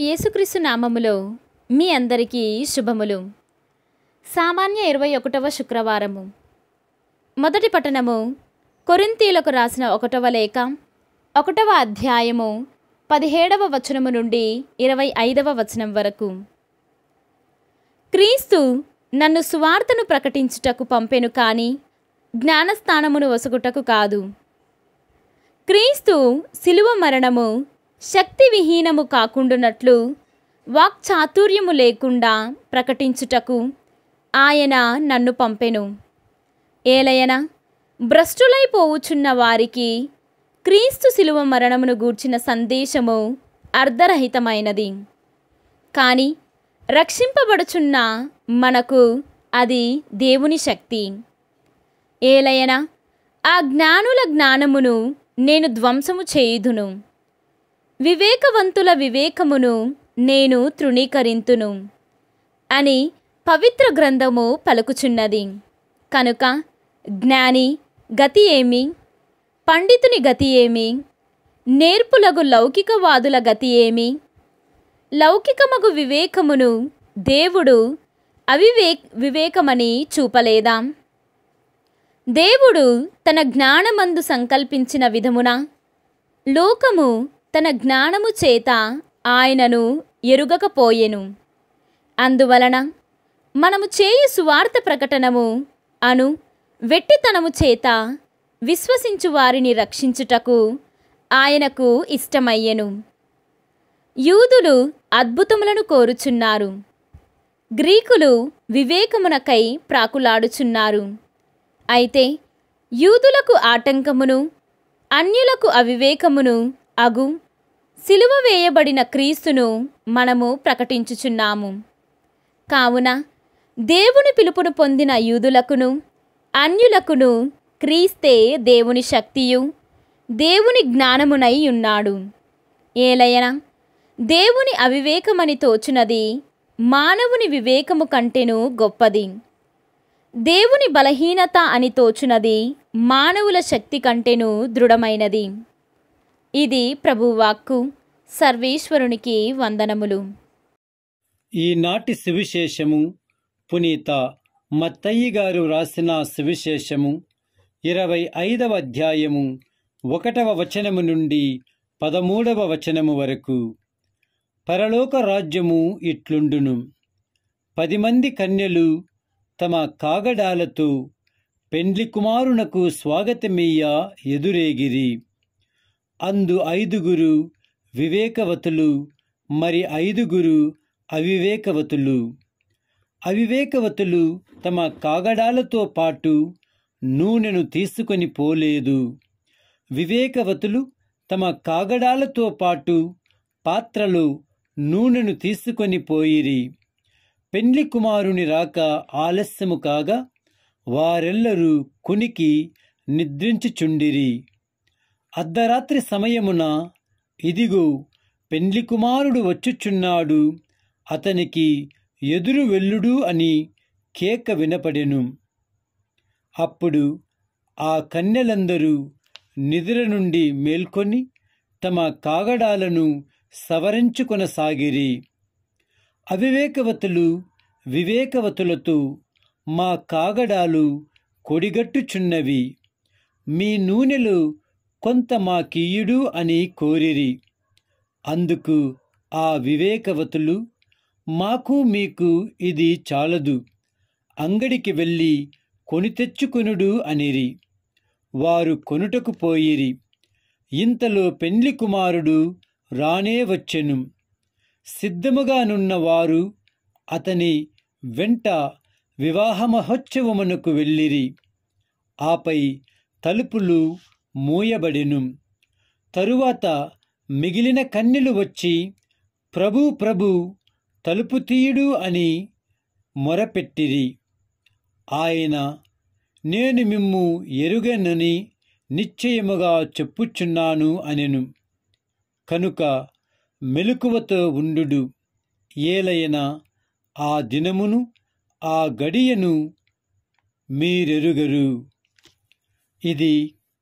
యేసుక్రీస్తు నామములో మీ అందరికీ శుభములు సామాన్య ఇరవై ఒకటవ శుక్రవారము మొదటి పట్టణము కొరింతీలకు రాసిన ఒకటవ లేఖ ఒకటవ అధ్యాయము పదిహేడవ వచనము నుండి ఇరవై ఐదవ వచనం వరకు క్రీస్తు నన్ను సువార్తను ప్రకటించుటకు పంపెను కానీ జ్ఞానస్థానమును వసుగుటకు కాదు క్రీస్తు శిలువ మరణము శక్తి విహీనము కాకుండునట్లు వాక్చాతుర్యము లేకుండా ప్రకటించుటకు ఆయన నన్ను పంపెను ఏలయన భ్రష్టులైపోవుచున్న వారికి క్రీస్తు శిలువ మరణమును గూర్చిన సందేశము అర్ధరహితమైనది కానీ రక్షింపబడుచున్న మనకు అది దేవుని శక్తి ఏలయన ఆ జ్ఞానుల జ్ఞానమును నేను ధ్వంసము చేయుదును వివేకవంతుల వివేకమును నేను తృణీకరింతును అని పవిత్ర గ్రంథము పలుకుచున్నది కనుక జ్ఞాని గతి ఏమి పండితుని గతి ఏమి నేర్పులగు లౌకికవాదుల గతి ఏమి లౌకికమగు వివేకమును దేవుడు అవివేక్ వివేకమని చూపలేదాం దేవుడు తన జ్ఞానమందు సంకల్పించిన విధమున లోకము తన జ్ఞానము చేత ఆయనను ఎరుగకపోయెను అందువలన మనము చేయు సువార్త ప్రకటనము అను వెట్టితనము చేత విశ్వసించు వారిని రక్షించుటకు ఆయనకు ఇష్టమయ్యెను యూదులు అద్భుతములను కోరుచున్నారు గ్రీకులు వివేకమునకై ప్రాకులాడుచున్నారు అయితే యూదులకు ఆటంకమును అన్యులకు అవివేకమును అగు సిలువ వేయబడిన క్రీస్తును మనము ప్రకటించుచున్నాము కావున దేవుని పిలుపును పొందిన యూదులకును అన్యులకును క్రీస్తే దేవుని శక్తియు దేవుని జ్ఞానమునై ఉన్నాడు ఏలయన దేవుని అవివేకమని తోచునది మానవుని వివేకము కంటేను గొప్పది దేవుని బలహీనత అని తోచునది మానవుల శక్తి కంటేను దృఢమైనది ఇది ప్రభువాక్కు సర్వేశ్వరునికి వందనములు ఈనాటి సువిశేషము పునీత మత్తయ్య గారు రాసిన సువిశేషము ఇరవై ఐదవ అధ్యాయము ఒకటవ వచనము నుండి పదమూడవ వచనము వరకు పరలోక రాజ్యము ఇట్లుండును పది మంది కన్యలు తమ కాగడాలతో పెండ్లి కుమారునకు స్వాగతమీయ ఎదురేగిరి అందు ఐదుగురు వివేకవతులు మరి ఐదుగురు అవివేకవతులు అవివేకవతులు తమ కాగడాలతో పాటు నూనెను తీసుకొని పోలేదు వివేకవతులు తమ కాగడాలతో పాటు పాత్రలు నూనెను తీసుకొని పోయిరి పెండ్లి కుమారుని రాక ఆలస్యము కాగా వారెల్లరూ కునికి నిద్రించుచుండిరి అర్ధరాత్రి సమయమున ఇదిగో పెండ్లి కుమారుడు వచ్చుచున్నాడు అతనికి ఎదురు వెల్లుడు అని కేక వినపడెను అప్పుడు ఆ కన్యలందరూ నిద్ర నుండి మేల్కొని తమ కాగడాలను సవరించుకొనసాగిరి అవివేకవతులు వివేకవతులతో మా కాగడాలు కొడిగట్టుచున్నవి మీ నూనెలు కొంత మాకియుడు అని కోరిరి అందుకు ఆ వివేకవతులు మాకు మీకు ఇది చాలదు అంగడికి వెళ్ళి కొని తెచ్చుకొనుడు అనిరి వారు కొనుటకు పోయిరి ఇంతలో పెండ్లి కుమారుడు రానే వచ్చెను సిద్ధముగానున్న వారు అతని వెంట వివాహ మహోత్సవమునకు వెళ్ళిరి ఆపై తలుపులు మూయబడెను తరువాత మిగిలిన కన్నెలు వచ్చి ప్రభు ప్రభు తలుపు తీయుడు అని మొరపెట్టిరి ఆయన నేను మిమ్ము ఎరుగనని నిశ్చయముగా చెప్పుచున్నాను అనెను కనుక మెలకువతో ఉండు ఏలైన ఆ దినమును ఆ గడియను మీరెరుగరు ఇది